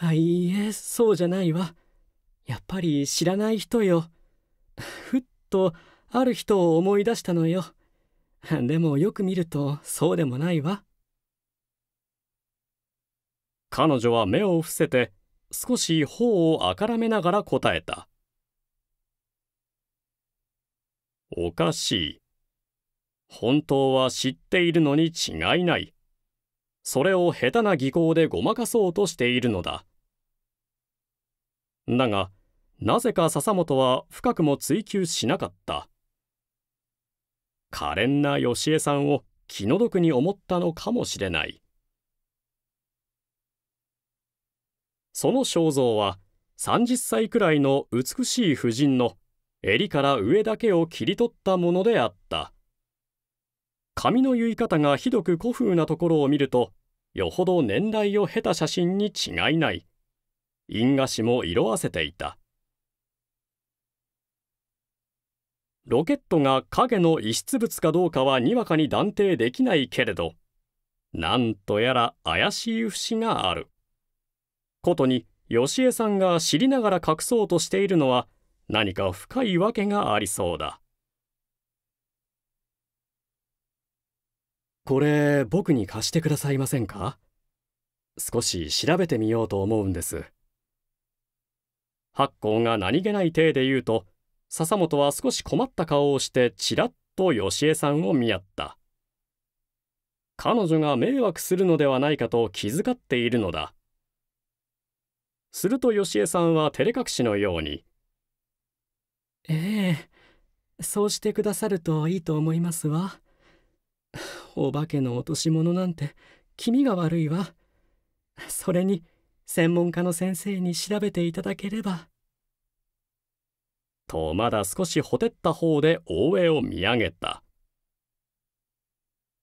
えー、あいいえそうじゃないわやっぱり知らない人よふっとある人を思い出したのよでもよく見るとそうでもないわ彼女は目を伏せて少し頬をあからめながら答えたおかしい。本当は知っているのに違いない。それを下手な技巧でごまかそうとしているのだ。だが、なぜか笹本は深くも追求しなかった。可憐な吉江さんを気の毒に思ったのかもしれない。その肖像は30歳くらいの美しい婦人の襟から上だけを切り取ったものであった髪の結い方がひどく古風なところを見るとよほど年代を経た写真に違いない因果紙も色あせていたロケットが影の遺失物かどうかはにわかに断定できないけれどなんとやら怪しい節があることに吉江さんが知りながら隠そうとしているのは何か深いわけがありそうだ。これ僕に貸してくださいませんか少し調べてみようと思うんです。発行が何気ない体で言うと、笹本は少し困った顔をしてちらっと吉江さんを見合った。彼女が迷惑するのではないかと気遣っているのだ。すると吉江さんは照れ隠しのように、ええそうしてくださるといいと思いますわお化けの落とし物なんて気味が悪いわそれに専門家の先生に調べていただければとまだ少しほてった方で大江を見上げた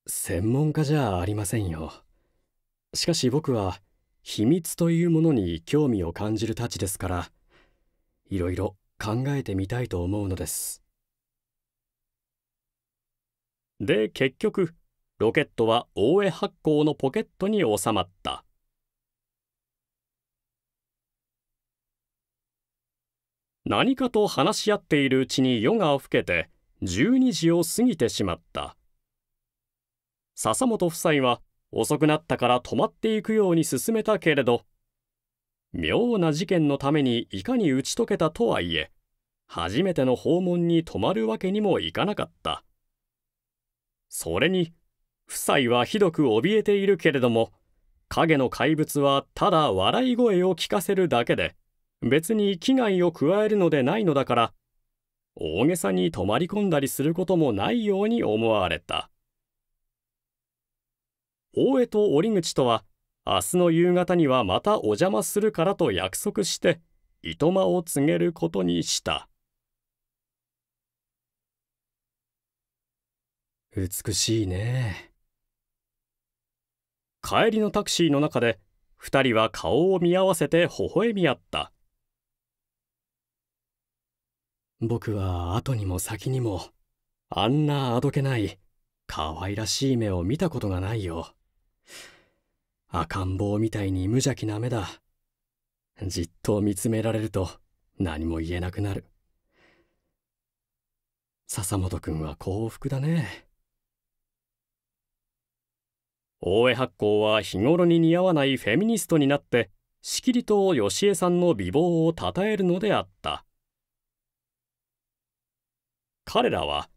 専門家じゃありませんよしかし僕は秘密というものに興味を感じるたちですからいろいろ考えてみたいと思うのです。で、結局、ロケットは大江発光のポケットに収まった。何かと話し合っているうちに夜が更けて12時を過ぎてしまった笹本夫妻は遅くなったから泊まっていくように勧めたけれど妙な事件のためにいかに打ち解けたとはいえ、初めての訪問に泊まるわけにもいかなかった。それに、夫妻はひどく怯えているけれども、影の怪物はただ笑い声を聞かせるだけで、別に危害を加えるのでないのだから、大げさに泊まり込んだりすることもないように思われた。大江と折口とは明日の夕方にはまたお邪魔するからと約束していとまを告げることにした美しいね帰りのタクシーの中で2人は顔を見合わせて微笑み合った僕は後にも先にもあんなあどけない可愛らしい目を見たことがないよ。赤ん坊みたいに無邪気な目だ。じっと見つめられると何も言えなくなる。笹本君は幸福だね。大江発行は日頃に似合わないフェミニストになって、しきりと吉江さんの美貌を称えるのであった。彼らは、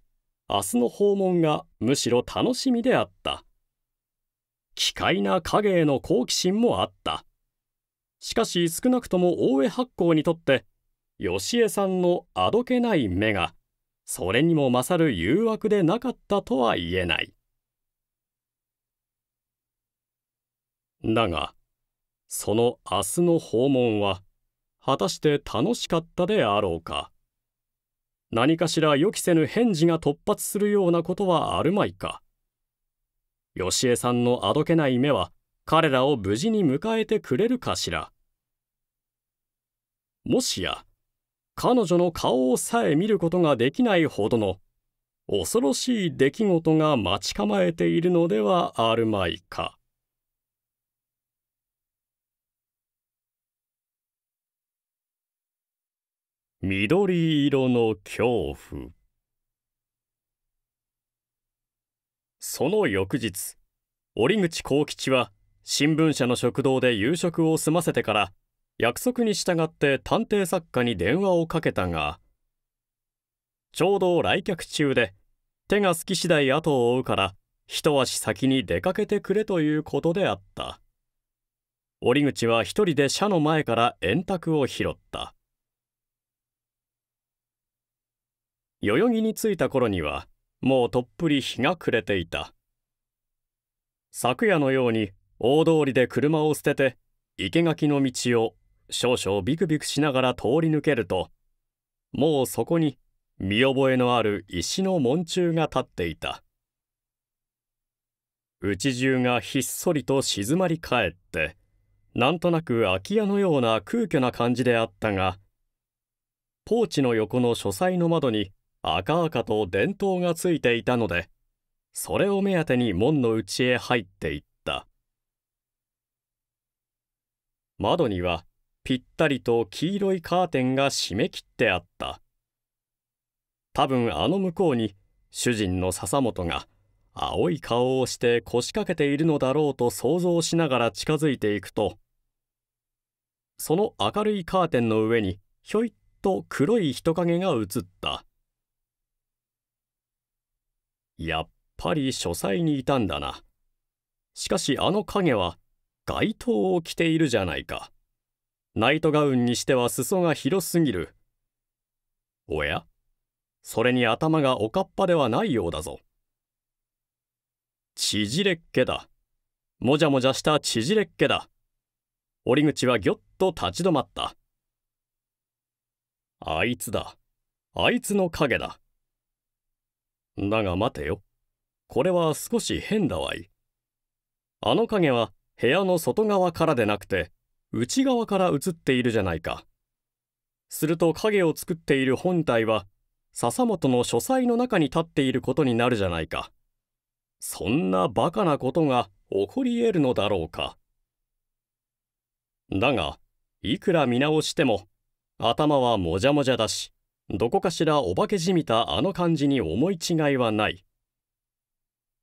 明日の訪問がむしろ楽しみであった。奇怪な影への好奇心もあった。しかし少なくとも大江八甲にとって、吉江さんのあどけない目が、それにも勝る誘惑でなかったとは言えない。だが、その明日の訪問は、果たして楽しかったであろうか。何かしら予期せぬ返事が突発するようなことはあるまいか。しえさんのあどけない目は彼らを無事に迎えてくれるかしらもしや彼女の顔をさえ見ることができないほどの恐ろしい出来事が待ち構えているのではあるまいか。緑色の恐怖その翌日、折口幸吉は新聞社の食堂で夕食を済ませてから約束に従って探偵作家に電話をかけたがちょうど来客中で手が好き次第後を追うから一足先に出かけてくれということであった折口は一人で社の前から円卓を拾った代々木に着いた頃にはもうとっぷり日が暮れていた昨夜のように大通りで車を捨てて生垣の道を少々ビクビクしながら通り抜けるともうそこに見覚えのある石の門柱が立っていた内中がひっそりと静まり返ってなんとなく空き家のような空虚な感じであったがポーチの横の書斎の窓に赤々と伝統がついていたのでそれを目当てに門の内へ入っていった窓にはぴったりと黄色いカーテンが締め切ってあった多分あの向こうに主人の笹本が青い顔をして腰掛けているのだろうと想像しながら近づいていくとその明るいカーテンの上にひょいっと黒い人影が映ったやっぱり書斎にいたんだな。しかしあの影は街灯を着ているじゃないか。ナイトガウンにしては裾が広すぎる。おやそれに頭がおかっぱではないようだぞ。縮れっけだ。もじゃもじゃした縮れっけだ。折口はぎょっと立ち止まった。あいつだ。あいつの影だ。だが待てよ。これは少し変だわい。あの影は部屋の外側からでなくて、内側から映っているじゃないか。すると影を作っている本体は、笹本の書斎の中に立っていることになるじゃないか。そんなバカなことが起こり得るのだろうか。だが、いくら見直しても、頭はもじゃもじゃだし、どこかしらお化けじみたあの感じに思い違いはない。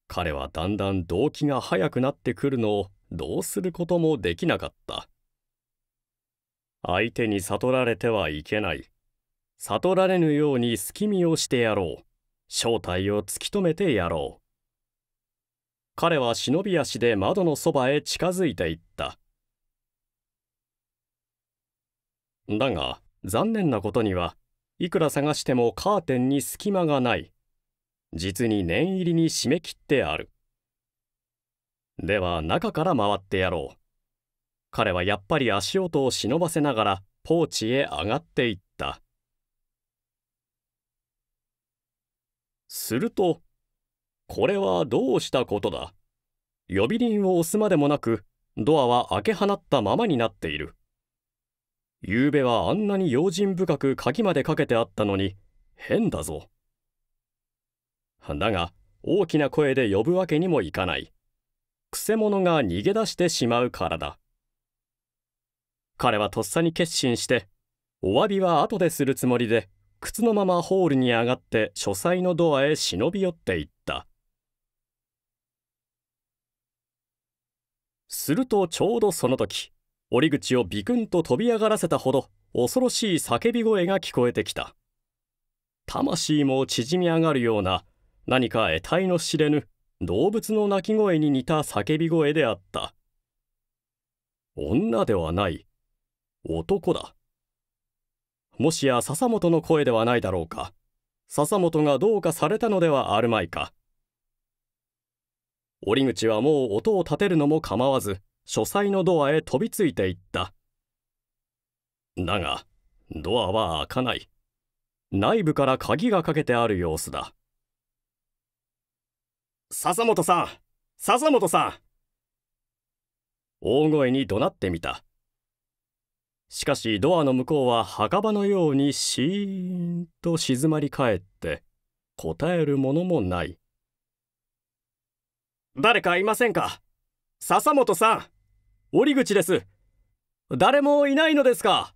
彼はだんだん動機が速くなってくるのをどうすることもできなかった。相手に悟られてはいけない。悟られぬように隙見をしてやろう。正体を突き止めてやろう。彼は忍び足で窓のそばへ近づいていった。だが、残念なことには、いくら探してもカーテンに隙間がない。実に念入りに締め切ってある。では中から回ってやろう。彼はやっぱり足音を忍ばせながらポーチへ上がっていった。すると、これはどうしたことだ呼び鈴を押すまでもなく、ドアは開け放ったままになっている。昨べはあんなに用心深く鍵までかけてあったのに、変だぞ。だが、大きな声で呼ぶわけにもいかない。くせ者が逃げ出してしまうからだ。彼はとっさに決心して、お詫びは後でするつもりで、靴のままホールに上がって書斎のドアへ忍び寄っていった。するとちょうどその時、折口をビクンと飛び上がらせたほど恐ろしい叫び声が聞こえてきた魂も縮み上がるような何か得体の知れぬ動物の鳴き声に似た叫び声であった女ではない男だもしや笹本の声ではないだろうか笹本がどうかされたのではあるまいか折口はもう音を立てるのも構わず書斎のドアへ飛びついていった。だが、ドアは開かない。内部から鍵がかけてある様子だ。笹本さん笹本さん大声に怒鳴ってみた。しかしドアの向こうは墓場のようにシーンと静まり返って答えるものもない誰かいませんか笹本さん折口です。誰もいないのですか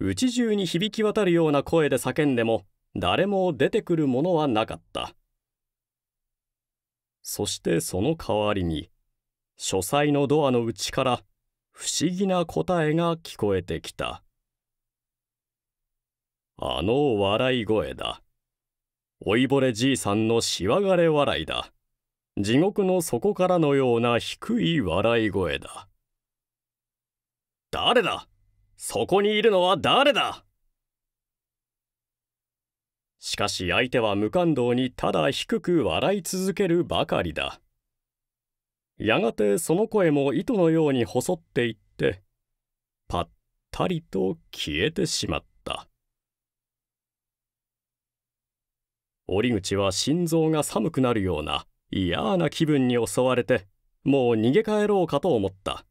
内中に響き渡るような声で叫んでも、誰も出てくるものはなかった。そしてその代わりに、書斎のドアの内から不思議な答えが聞こえてきた。あの笑い声だ。老いぼれじいさんのしわがれ笑いだ。地獄の底からのような低い笑い声だ。誰だそこにいるのは誰だしかし相手は無感動にただ低く笑い続けるばかりだ。やがてその声も糸のように細っていって、ぱったりと消えてしまった。折口は心臓が寒くなるような、嫌な気分に襲われてもう逃げ帰ろうかと思った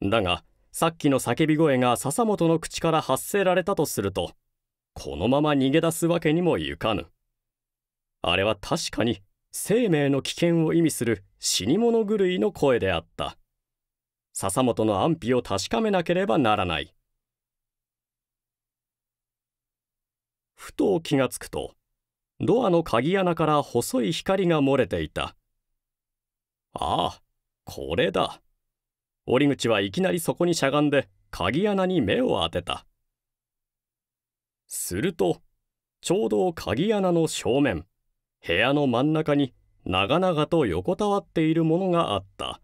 だがさっきの叫び声が笹本の口から発せられたとするとこのまま逃げ出すわけにもいかぬあれは確かに生命の危険を意味する死に物狂いの声であった笹本の安否を確かめなければならないふと気がつくとドアの鍵穴から細い光が漏れていた。ああ、これだ。折口はいきなりそこにしゃがんで鍵穴に目を当てた。すると、ちょうど鍵穴の正面、部屋の真ん中に長々と横たわっているものがあった。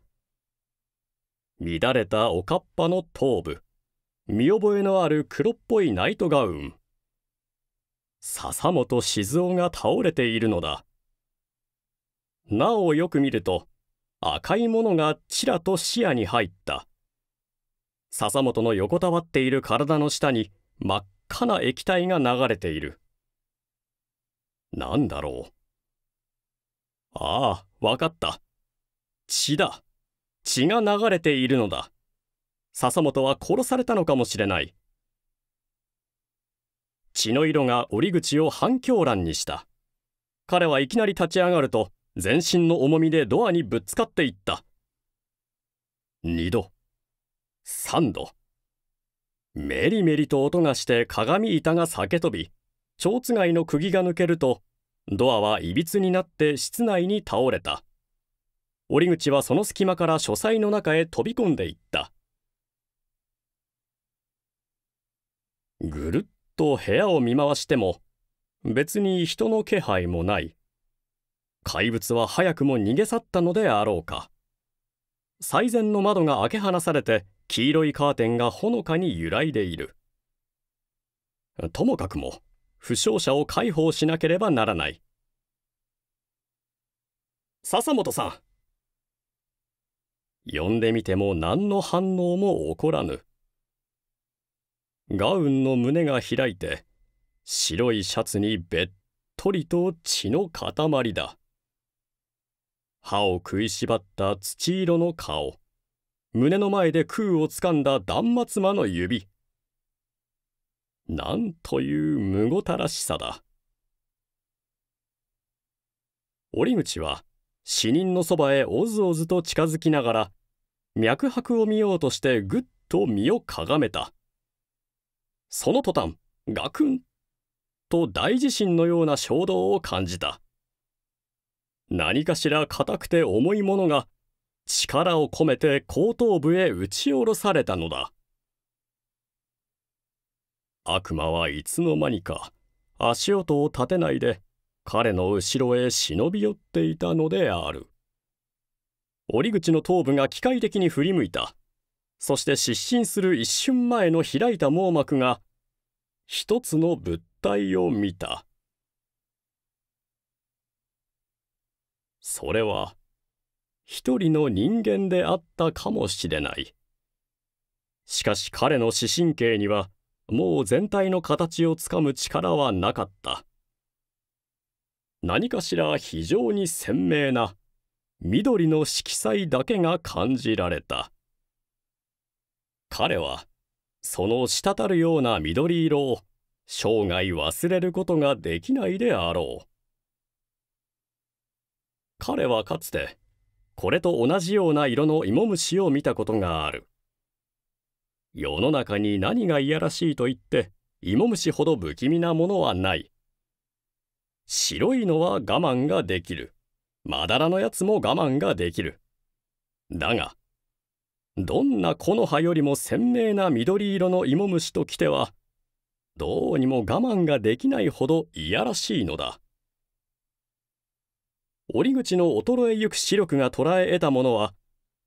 乱れたおかっぱの頭部、見覚えのある黒っぽいナイトガウン。笹本静雄が倒れているのだ。なおよく見ると、赤いものがちらと視野に入った。笹本の横たわっている体の下に真っ赤な液体が流れている。なんだろう。ああ、わかった。血だ。血が流れているのだ。笹本は殺されたのかもしれない。血の色が折口を反狂乱にした彼はいきなり立ち上がると全身の重みでドアにぶつかっていった2度3度メリメリと音がして鏡板が裂け飛び蝶つがいの釘が抜けるとドアはいびつになって室内に倒れた折口はその隙間から書斎の中へ飛び込んでいったぐるっと部屋を見回しても、別に人の気配もない。怪物は早くも逃げ去ったのであろうか。最善の窓が開け放されて、黄色いカーテンがほのかに揺らいでいる。ともかくも、負傷者を介抱しなければならない。笹本さん呼んでみても何の反応も起こらぬ。ガウンの胸が開いて、白いシャツにべっとりと血の塊だ。歯を食いしばった土色の顔。胸の前で空をつかんだ断末魔の指。なんというむごたらしさだ。折口は死人のそばへおずおずと近づきながら、脈拍を見ようとしてぐっと身をかがめた。その途端、ガクンと大地震のような衝動を感じた。何かしら硬くて重いものが力を込めて後頭部へ打ち下ろされたのだ。悪魔はいつの間にか足音を立てないで彼の後ろへ忍び寄っていたのである。折口の頭部が機械的に振り向いた。そして失神する一瞬前の開いた網膜が、一つの物体を見た。それは、一人の人間であったかもしれない。しかし彼の視神経には、もう全体の形をつかむ力はなかった。何かしら非常に鮮明な、緑の色彩だけが感じられた。彼は、その滴るような緑色を生涯忘れることができないであろう。彼はかつて、これと同じような色の芋虫を見たことがある。世の中に何がいやらしいと言って、芋虫ほど不気味なものはない。白いのは我慢ができる。まだらのやつも我慢ができる。だが、どんな木の葉よりも鮮明な緑色の芋虫ときては、どうにも我慢ができないほどいやらしいのだ。折口の衰えゆく視力が捉え得たものは、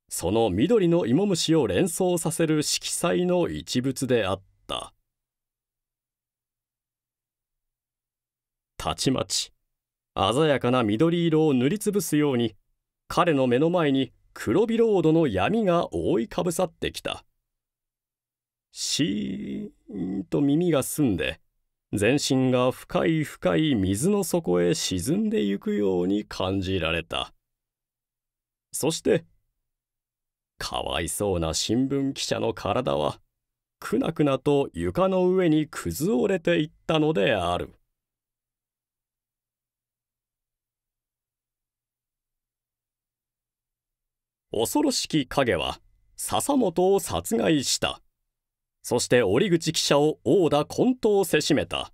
その緑の芋虫を連想させる色彩の一物であった。たちまち、鮮やかな緑色を塗りつぶすように、彼の目の前に黒ビロードの闇が覆いかぶさってきた。シーンと耳が澄んで、全身が深い深い水の底へ沈んでゆくように感じられた。そして、かわいそうな新聞記者の体は、くなくなと床の上に崩れていったのである。恐ろしき影は笹本を殺害した。そして折口記者を殴打混沌せしめた。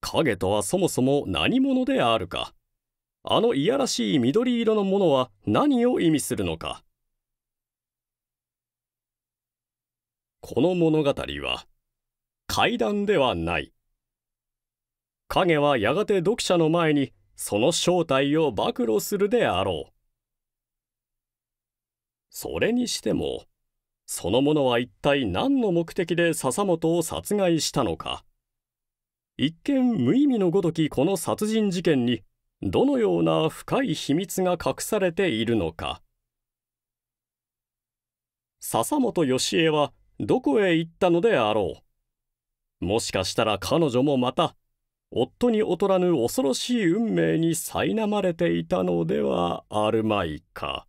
影とはそもそも何者であるか。あのいやらしい緑色のものは何を意味するのか。この物語は怪談ではない。影はやがて読者の前にその正体を暴露するであろう。それにしても、その者は一体何の目的で笹本を殺害したのか。一見無意味のごときこの殺人事件に、どのような深い秘密が隠されているのか。笹本義恵はどこへ行ったのであろう。もしかしたら彼女もまた、夫に劣らぬ恐ろしい運命に苛まれていたのではあるまいか。